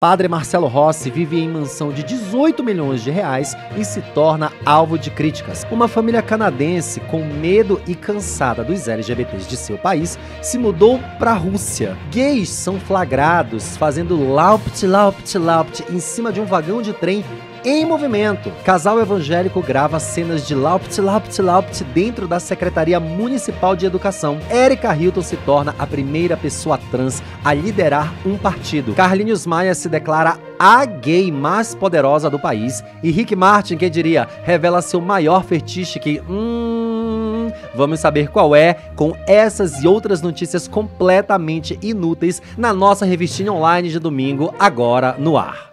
Padre Marcelo Rossi vive em mansão de 18 milhões de reais e se torna alvo de críticas. Uma família canadense com medo e cansada dos LGBTs de seu país se mudou para a Rússia. Gays são flagrados fazendo laupt laupt laupt em cima de um vagão de trem em movimento. Casal evangélico grava cenas de Laupt Laupt Laupt dentro da Secretaria Municipal de Educação. Érica Hilton se torna a primeira pessoa trans a liderar um partido. Carlinhos Maia se declara a gay mais poderosa do país. E Rick Martin, quem diria, revela seu maior fetiche que. Hum. Vamos saber qual é com essas e outras notícias completamente inúteis na nossa revistinha online de domingo, agora no ar.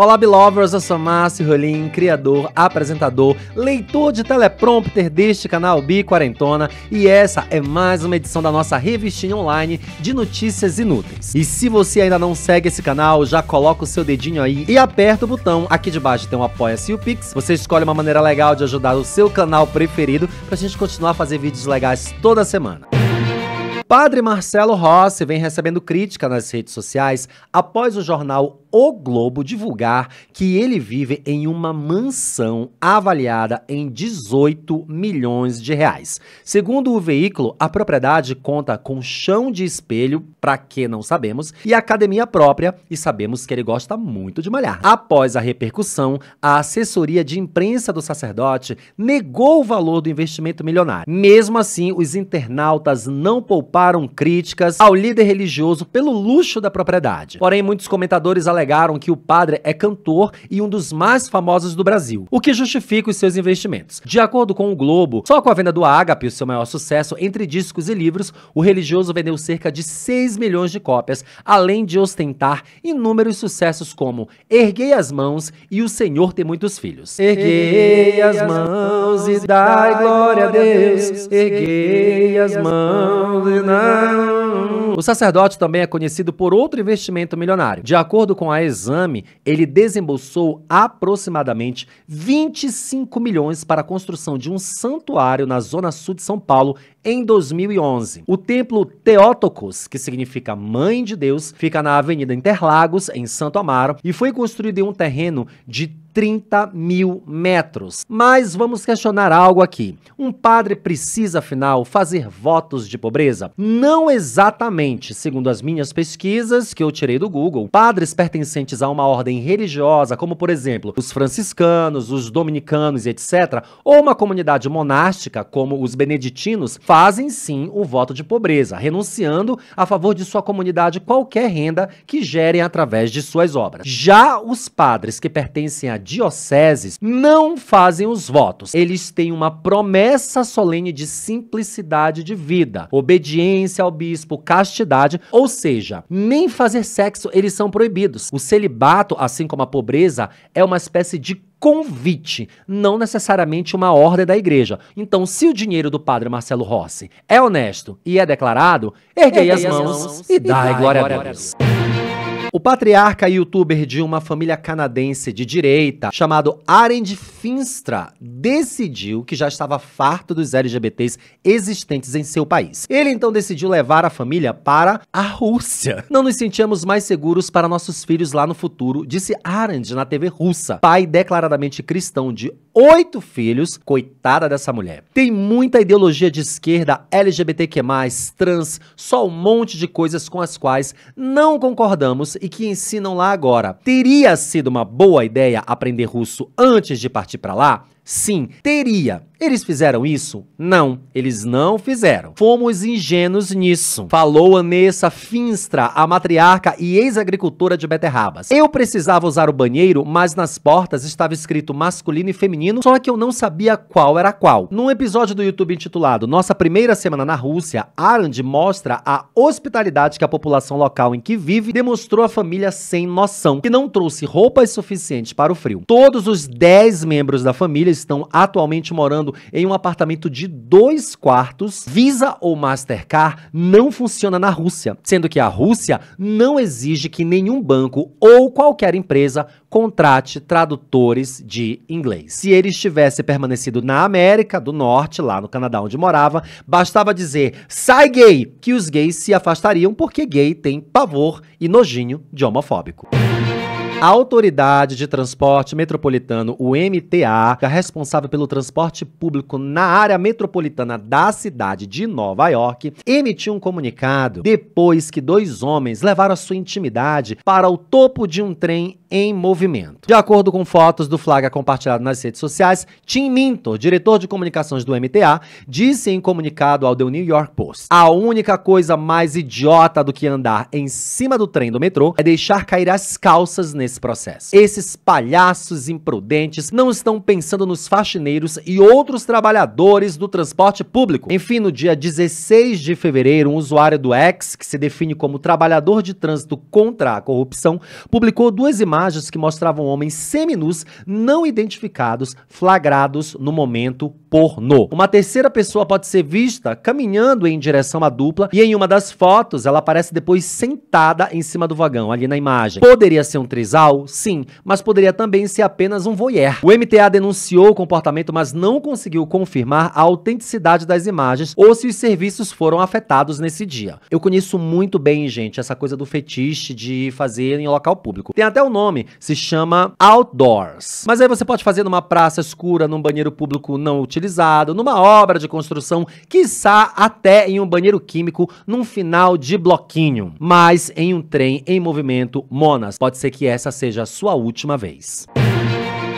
Olá, belovers! Eu sou Márcio Rolim, criador, apresentador, leitor de teleprompter deste canal Bi Quarentona e essa é mais uma edição da nossa revistinha online de notícias inúteis. E se você ainda não segue esse canal, já coloca o seu dedinho aí e aperta o botão. Aqui de baixo tem um Apoia-se e o Pix. Você escolhe uma maneira legal de ajudar o seu canal preferido pra gente continuar a fazer vídeos legais toda semana. Padre Marcelo Rossi vem recebendo crítica nas redes sociais após o jornal o Globo divulgar que ele vive em uma mansão avaliada em 18 milhões de reais. Segundo o veículo, a propriedade conta com chão de espelho, para que não sabemos, e academia própria, e sabemos que ele gosta muito de malhar. Após a repercussão, a assessoria de imprensa do sacerdote negou o valor do investimento milionário. Mesmo assim, os internautas não pouparam críticas ao líder religioso pelo luxo da propriedade. Porém, muitos comentadores alegaram alegaram que o padre é cantor e um dos mais famosos do Brasil, o que justifica os seus investimentos. De acordo com o Globo, só com a venda do Agape, o seu maior sucesso entre discos e livros, o religioso vendeu cerca de 6 milhões de cópias, além de ostentar inúmeros sucessos como Erguei as mãos e O Senhor tem muitos filhos. Erguei as mãos e dai glória a Deus. Erguei as mãos e não o sacerdote também é conhecido por outro investimento milionário. De acordo com a Exame, ele desembolsou aproximadamente 25 milhões para a construção de um santuário na zona sul de São Paulo em 2011. O templo Teótocos, que significa Mãe de Deus, fica na Avenida Interlagos, em Santo Amaro, e foi construído em um terreno de 30 mil metros. Mas vamos questionar algo aqui. Um padre precisa, afinal, fazer votos de pobreza? Não exatamente. Segundo as minhas pesquisas, que eu tirei do Google, padres pertencentes a uma ordem religiosa, como por exemplo os franciscanos, os dominicanos, etc., ou uma comunidade monástica, como os beneditinos, fazem sim o voto de pobreza, renunciando a favor de sua comunidade qualquer renda que gerem através de suas obras. Já os padres que pertencem a dioceses não fazem os votos. Eles têm uma promessa solene de simplicidade de vida, obediência ao bispo, castidade, ou seja, nem fazer sexo eles são proibidos. O celibato, assim como a pobreza, é uma espécie de convite, não necessariamente uma ordem da igreja. Então, se o dinheiro do padre Marcelo Rossi é honesto e é declarado, erguei, erguei as, mãos as mãos, e, dai, e dai glória, glória a Deus. A Deus. O patriarca e youtuber de uma família canadense de direita, chamado Arend Finstra, decidiu que já estava farto dos LGBTs existentes em seu país. Ele então decidiu levar a família para a Rússia. Não nos sentíamos mais seguros para nossos filhos lá no futuro, disse Arend na TV russa, pai declaradamente cristão de oito filhos, coitada dessa mulher. Tem muita ideologia de esquerda, LGBTQ+, trans, só um monte de coisas com as quais não concordamos e que ensinam lá agora. Teria sido uma boa ideia aprender russo antes de partir para lá? Sim, teria. Eles fizeram isso? Não, eles não fizeram. Fomos ingênuos nisso. Falou Anessa Finstra, a matriarca e ex-agricultora de beterrabas. Eu precisava usar o banheiro, mas nas portas estava escrito masculino e feminino, só que eu não sabia qual era qual. Num episódio do YouTube intitulado Nossa Primeira Semana na Rússia, Arand mostra a hospitalidade que a população local em que vive demonstrou à família sem noção, que não trouxe roupas suficientes para o frio. Todos os 10 membros da família estão atualmente morando em um apartamento de dois quartos, Visa ou Mastercard não funciona na Rússia, sendo que a Rússia não exige que nenhum banco ou qualquer empresa contrate tradutores de inglês. Se ele estivesse permanecido na América do Norte, lá no Canadá onde morava, bastava dizer sai gay, que os gays se afastariam porque gay tem pavor e nojinho de homofóbico. A Autoridade de Transporte Metropolitano, o MTA, é responsável pelo transporte público na área metropolitana da cidade de Nova York, emitiu um comunicado depois que dois homens levaram a sua intimidade para o topo de um trem em movimento. De acordo com fotos do flagra compartilhado nas redes sociais, Tim Minto, diretor de comunicações do MTA, disse em comunicado ao The New York Post: "A única coisa mais idiota do que andar em cima do trem do metrô é deixar cair as calças nesse processo. Esses palhaços imprudentes não estão pensando nos faxineiros e outros trabalhadores do transporte público." Enfim, no dia 16 de fevereiro, um usuário do X, que se define como trabalhador de trânsito contra a corrupção, publicou duas imagens imagens que mostravam homens seminus não identificados flagrados no momento pornô. Uma terceira pessoa pode ser vista caminhando em direção à dupla e em uma das fotos ela aparece depois sentada em cima do vagão, ali na imagem. Poderia ser um trisal? Sim, mas poderia também ser apenas um voyeur. O MTA denunciou o comportamento, mas não conseguiu confirmar a autenticidade das imagens ou se os serviços foram afetados nesse dia. Eu conheço muito bem, gente, essa coisa do fetiche de fazer em local público. Tem até o nome nome, se chama Outdoors. Mas aí você pode fazer numa praça escura, num banheiro público não utilizado, numa obra de construção, quiçá até em um banheiro químico, num final de bloquinho. Mas em um trem em movimento, Monas, pode ser que essa seja a sua última vez.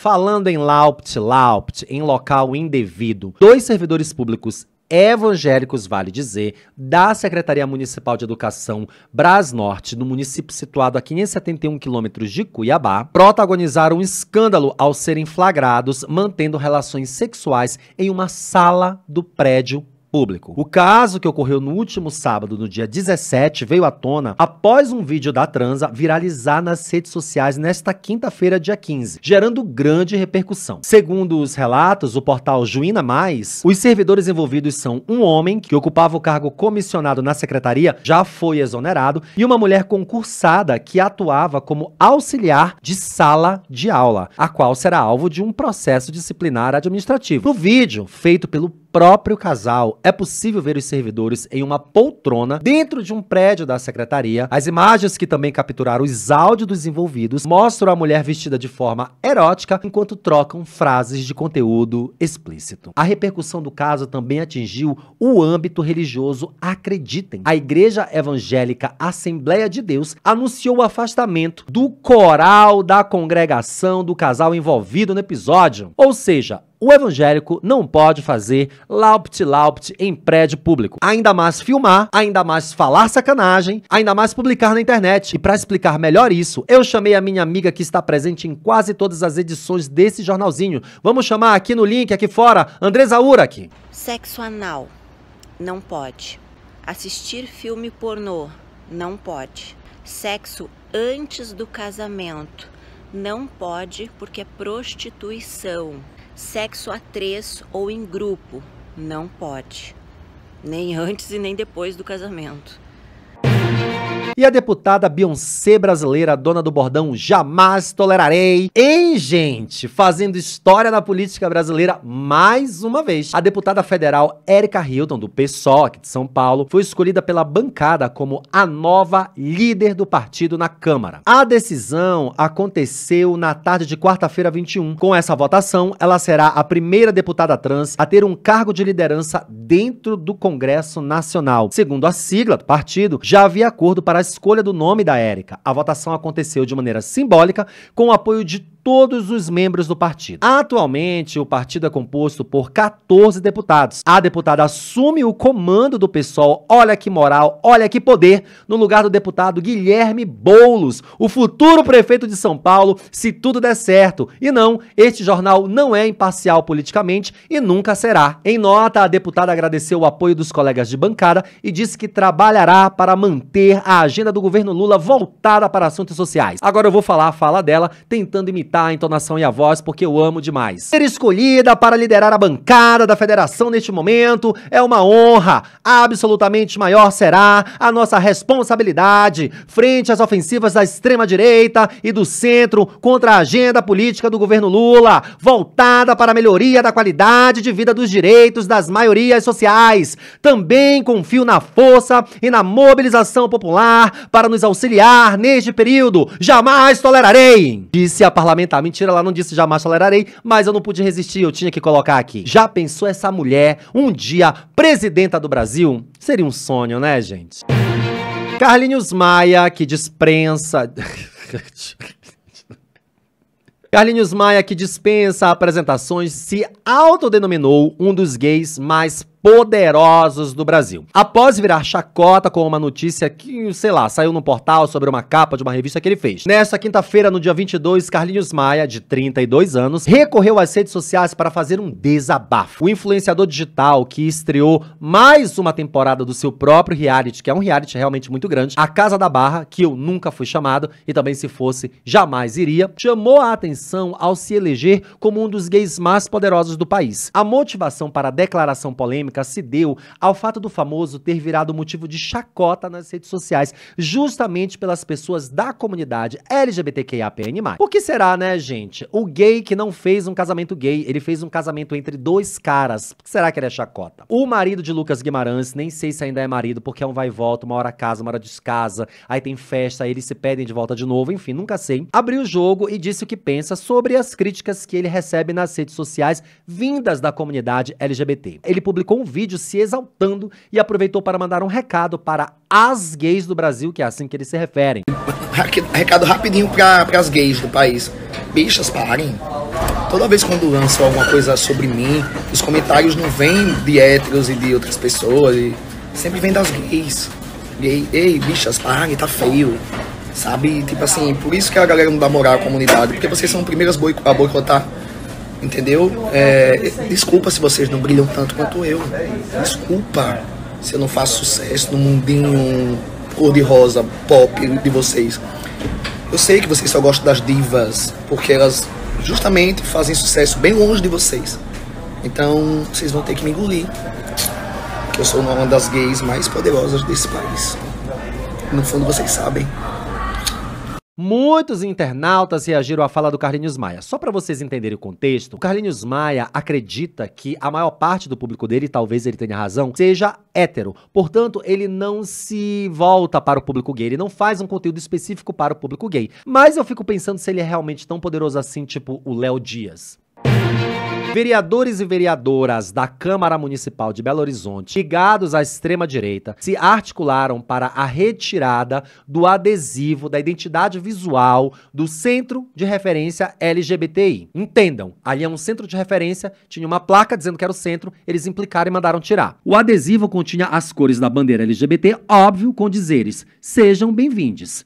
Falando em Laupt Laupt, em local indevido, dois servidores públicos evangélicos, vale dizer, da Secretaria Municipal de Educação Bras Norte no município situado a 571 quilômetros de Cuiabá, protagonizaram um escândalo ao serem flagrados mantendo relações sexuais em uma sala do prédio público. O caso que ocorreu no último sábado, no dia 17, veio à tona após um vídeo da transa viralizar nas redes sociais nesta quinta-feira, dia 15, gerando grande repercussão. Segundo os relatos, o portal Juína Mais, os servidores envolvidos são um homem que ocupava o cargo comissionado na secretaria, já foi exonerado, e uma mulher concursada que atuava como auxiliar de sala de aula, a qual será alvo de um processo disciplinar administrativo. No vídeo feito pelo próprio casal, é possível ver os servidores em uma poltrona dentro de um prédio da secretaria. As imagens que também capturaram os áudios dos envolvidos mostram a mulher vestida de forma erótica enquanto trocam frases de conteúdo explícito. A repercussão do caso também atingiu o âmbito religioso, acreditem. A Igreja Evangélica Assembleia de Deus anunciou o afastamento do coral da congregação do casal envolvido no episódio. Ou seja, o evangélico não pode fazer laupt-laupt em prédio público. Ainda mais filmar, ainda mais falar sacanagem, ainda mais publicar na internet. E para explicar melhor isso, eu chamei a minha amiga que está presente em quase todas as edições desse jornalzinho. Vamos chamar aqui no link, aqui fora, Andresa Urak. Sexo anal. Não pode. Assistir filme pornô. Não pode. Sexo antes do casamento. Não pode porque é prostituição. Sexo a três ou em grupo não pode, nem antes e nem depois do casamento. E a deputada Beyoncé brasileira, dona do bordão Jamais Tolerarei. Hein, gente? Fazendo história na política brasileira mais uma vez. A deputada federal Érica Hilton, do PSOL, aqui de São Paulo, foi escolhida pela bancada como a nova líder do partido na Câmara. A decisão aconteceu na tarde de quarta-feira 21. Com essa votação, ela será a primeira deputada trans a ter um cargo de liderança dentro do Congresso Nacional. Segundo a sigla do partido, já havia acordo para para a escolha do nome da Érica. A votação aconteceu de maneira simbólica, com o apoio de todos os membros do partido. Atualmente, o partido é composto por 14 deputados. A deputada assume o comando do PSOL, olha que moral, olha que poder, no lugar do deputado Guilherme Boulos, o futuro prefeito de São Paulo, se tudo der certo. E não, este jornal não é imparcial politicamente e nunca será. Em nota, a deputada agradeceu o apoio dos colegas de bancada e disse que trabalhará para manter a agenda do governo Lula voltada para assuntos sociais. Agora eu vou falar a fala dela, tentando imitar imitar a entonação e a voz porque eu amo demais. Ser escolhida para liderar a bancada da federação neste momento é uma honra. Absolutamente maior será a nossa responsabilidade frente às ofensivas da extrema-direita e do centro contra a agenda política do governo Lula, voltada para a melhoria da qualidade de vida dos direitos das maiorias sociais. Também confio na força e na mobilização popular para nos auxiliar neste período. Jamais tolerarei, disse a parlamentar lamentar. Mentira, ela não disse jamais tolerarei, mas eu não pude resistir, eu tinha que colocar aqui. Já pensou essa mulher, um dia, presidenta do Brasil? Seria um sonho, né, gente? Carlinhos Maia, que dispensa. Carlinhos Maia, que dispensa apresentações, se autodenominou um dos gays mais poderosos do Brasil. Após virar chacota com uma notícia que, sei lá, saiu num portal sobre uma capa de uma revista que ele fez. Nesta quinta-feira, no dia 22, Carlinhos Maia, de 32 anos, recorreu às redes sociais para fazer um desabafo. O influenciador digital que estreou mais uma temporada do seu próprio reality, que é um reality realmente muito grande, A Casa da Barra, que eu nunca fui chamado e também se fosse jamais iria, chamou a atenção ao se eleger como um dos gays mais poderosos do país. A motivação para a declaração polêmica polêmica se deu ao fato do famoso ter virado motivo de chacota nas redes sociais, justamente pelas pessoas da comunidade LGBTQIAPN+. O que será, né, gente? O gay que não fez um casamento gay, ele fez um casamento entre dois caras. que será que ele é chacota? O marido de Lucas Guimarães, nem sei se ainda é marido, porque é um vai e volta, uma hora casa, uma hora descasa, aí tem festa, aí eles se pedem de volta de novo, enfim, nunca sei. Abriu o jogo e disse o que pensa sobre as críticas que ele recebe nas redes sociais vindas da comunidade LGBT. Ele publicou um um vídeo se exaltando e aproveitou para mandar um recado para as gays do Brasil, que é assim que eles se referem. Recado rapidinho para as gays do país. Bichas, parem. Toda vez quando lançam alguma coisa sobre mim, os comentários não vêm de héteros e de outras pessoas. E sempre vem das gays. Gay, ei, bichas, parem, tá feio. Sabe? Tipo assim, por isso que a galera não dá moral à comunidade. Porque vocês são os primeiros a boicotar Entendeu? É, desculpa se vocês não brilham tanto quanto eu. Né? Desculpa se eu não faço sucesso no mundinho cor-de-rosa, pop de vocês. Eu sei que vocês só gostam das divas, porque elas justamente fazem sucesso bem longe de vocês. Então vocês vão ter que me engolir. Que eu sou uma das gays mais poderosas desse país. No fundo vocês sabem. Muitos internautas reagiram à fala do Carlinhos Maia. Só para vocês entenderem o contexto, o Carlinhos Maia acredita que a maior parte do público dele, talvez ele tenha razão, seja hétero. Portanto, ele não se volta para o público gay, ele não faz um conteúdo específico para o público gay. Mas eu fico pensando se ele é realmente tão poderoso assim, tipo o Léo Dias. Vereadores e vereadoras da Câmara Municipal de Belo Horizonte, ligados à extrema-direita, se articularam para a retirada do adesivo da identidade visual do Centro de Referência LGBTI. Entendam, ali é um centro de referência, tinha uma placa dizendo que era o centro, eles implicaram e mandaram tirar. O adesivo continha as cores da bandeira LGBT, óbvio, com dizeres: sejam bem-vindos.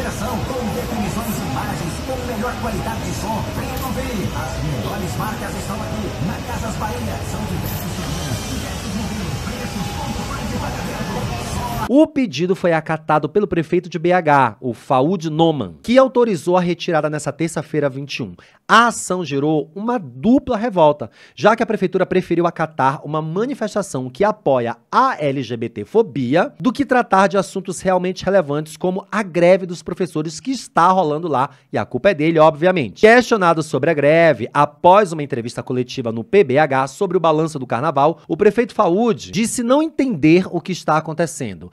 geração, com definições e imagens, com melhor qualidade de som. Venha conferir. As melhores marcas estão aqui, na Casas Bahia. São diversas. O pedido foi acatado pelo prefeito de BH, o Faúd Noman, que autorizou a retirada nessa terça-feira 21. A ação gerou uma dupla revolta, já que a prefeitura preferiu acatar uma manifestação que apoia a LGBTfobia do que tratar de assuntos realmente relevantes como a greve dos professores que está rolando lá e a culpa é dele, obviamente. Questionado sobre a greve, após uma entrevista coletiva no PBH sobre o balanço do carnaval, o prefeito Faúd disse não entender o que está acontecendo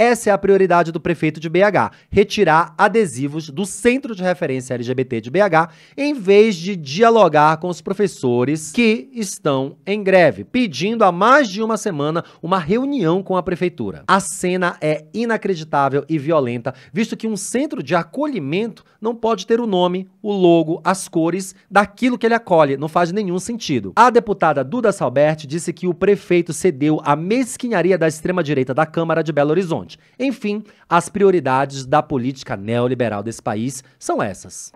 Essa é a prioridade do prefeito de BH: retirar adesivos do centro de referência LGBT de BH, em vez de dialogar com os professores que estão em greve, pedindo há mais de uma semana uma reunião com a prefeitura. A cena é inacreditável e violenta, visto que um centro de acolhimento não pode ter o nome, o logo, as cores daquilo que ele acolhe, não faz nenhum sentido. A deputada Duda Salberti disse que o prefeito cedeu à mesquinharia da extrema-direita da Câmara de Belo Horizonte. Enfim, as prioridades da política neoliberal desse país são essas.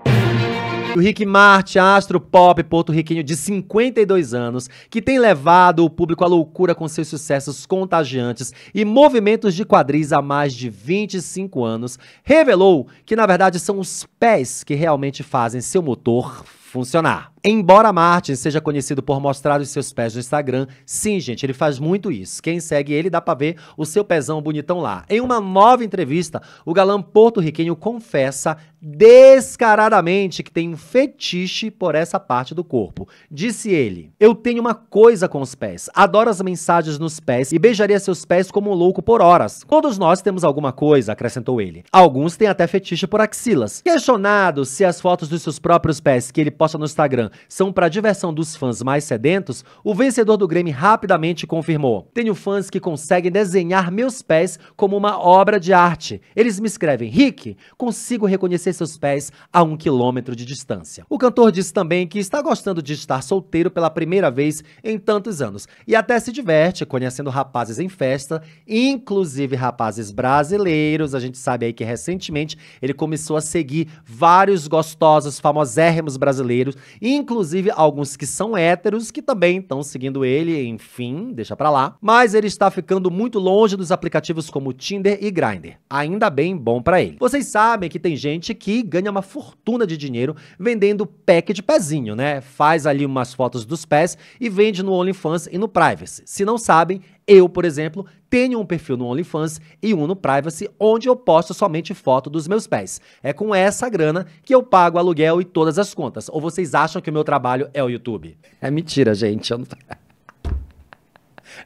O Rick Marte, astro pop porto-riquenho de 52 anos, que tem levado o público à loucura com seus sucessos contagiantes e movimentos de quadris há mais de 25 anos, revelou que na verdade são os pés que realmente fazem seu motor funcionar. Embora Martin seja conhecido por mostrar os seus pés no Instagram, sim, gente, ele faz muito isso. Quem segue ele dá pra ver o seu pezão bonitão lá. Em uma nova entrevista, o galã porto-riquenho confessa descaradamente que tem um fetiche por essa parte do corpo. Disse ele: Eu tenho uma coisa com os pés, adoro as mensagens nos pés e beijaria seus pés como um louco por horas. Todos nós temos alguma coisa, acrescentou ele. Alguns têm até fetiche por axilas. Questionado se as fotos dos seus próprios pés que ele posta no Instagram são para diversão dos fãs mais sedentos, o vencedor do Grêmio rapidamente confirmou: Tenho fãs que conseguem desenhar meus pés como uma obra de arte. Eles me escrevem: Rick, consigo reconhecer seus pés a um quilômetro de distância. O cantor disse também que está gostando de estar solteiro pela primeira vez em tantos anos e até se diverte conhecendo rapazes em festa, inclusive rapazes brasileiros. A gente sabe aí que recentemente ele começou a seguir vários gostosos, famosérrimos brasileiros, inclusive inclusive alguns que são héteros que também estão seguindo ele, enfim, deixa pra lá. Mas ele está ficando muito longe dos aplicativos como Tinder e Grindr. Ainda bem bom para ele. Vocês sabem que tem gente que ganha uma fortuna de dinheiro vendendo pack de pezinho, né? Faz ali umas fotos dos pés e vende no OnlyFans e no Privacy. Se não sabem, eu, por exemplo, tenho um perfil no OnlyFans e um no Privacy, onde eu posto somente foto dos meus pés. É com essa grana que eu pago aluguel e todas as contas. Ou vocês acham que o meu trabalho é o YouTube? É mentira, gente. Não...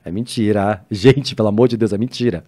é mentira. Gente, pelo amor de Deus, é mentira.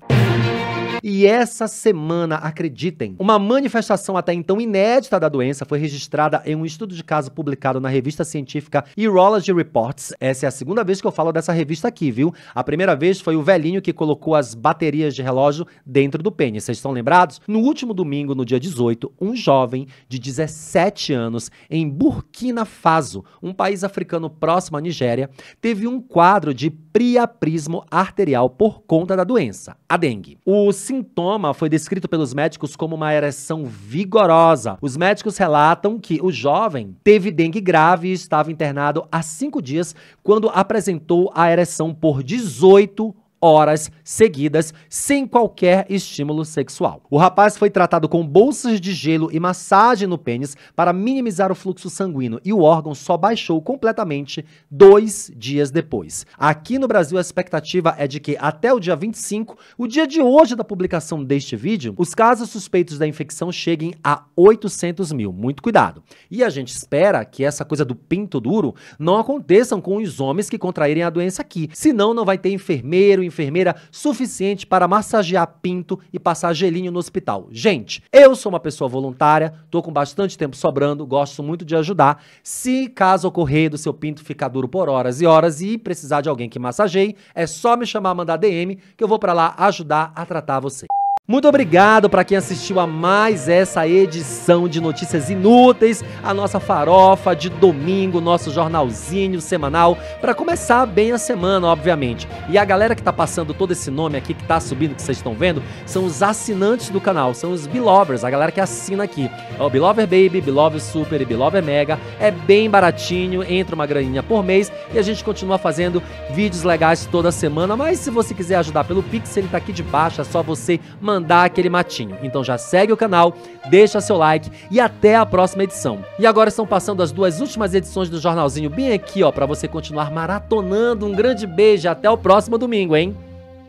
E essa semana, acreditem, uma manifestação até então inédita da doença foi registrada em um estudo de caso publicado na revista científica Urology Reports. Essa é a segunda vez que eu falo dessa revista aqui, viu? A primeira vez foi o velhinho que colocou as baterias de relógio dentro do pênis. Vocês estão lembrados? No último domingo, no dia 18, um jovem de 17 anos em Burkina Faso, um país africano próximo à Nigéria, teve um quadro de priapismo arterial por conta da doença, a dengue. O sintoma foi descrito pelos médicos como uma ereção vigorosa. Os médicos relatam que o jovem teve dengue grave e estava internado há cinco dias quando apresentou a ereção por 18 horas horas seguidas sem qualquer estímulo sexual. O rapaz foi tratado com bolsas de gelo e massagem no pênis para minimizar o fluxo sanguíneo e o órgão só baixou completamente dois dias depois. Aqui no Brasil, a expectativa é de que até o dia 25, o dia de hoje da publicação deste vídeo, os casos suspeitos da infecção cheguem a 800 mil. Muito cuidado. E a gente espera que essa coisa do pinto duro não aconteça com os homens que contraírem a doença aqui, senão não vai ter enfermeiro, enfermeira suficiente para massagear pinto e passar gelinho no hospital. Gente, eu sou uma pessoa voluntária, tô com bastante tempo sobrando, gosto muito de ajudar. Se caso ocorrer do seu pinto ficar duro por horas e horas e precisar de alguém que massageie, é só me chamar, mandar DM, que eu vou para lá ajudar a tratar você. Muito obrigado para quem assistiu a mais essa edição de Notícias Inúteis, a nossa farofa de domingo, nosso jornalzinho semanal, para começar bem a semana, obviamente. E a galera que está passando todo esse nome aqui, que está subindo, que vocês estão vendo, são os assinantes do canal, são os Belovers, a galera que assina aqui. É o Belover Baby, Belover Super e Belover Mega. É bem baratinho, entra uma graninha por mês e a gente continua fazendo vídeos legais toda semana. Mas se você quiser ajudar pelo Pix, ele está aqui de baixo, é só você mandar mandar aquele matinho. Então já segue o canal, deixa seu like e até a próxima edição. E agora estão passando as duas últimas edições do jornalzinho bem aqui, ó, para você continuar maratonando. Um grande beijo, até o próximo domingo, hein?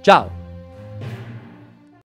Tchau.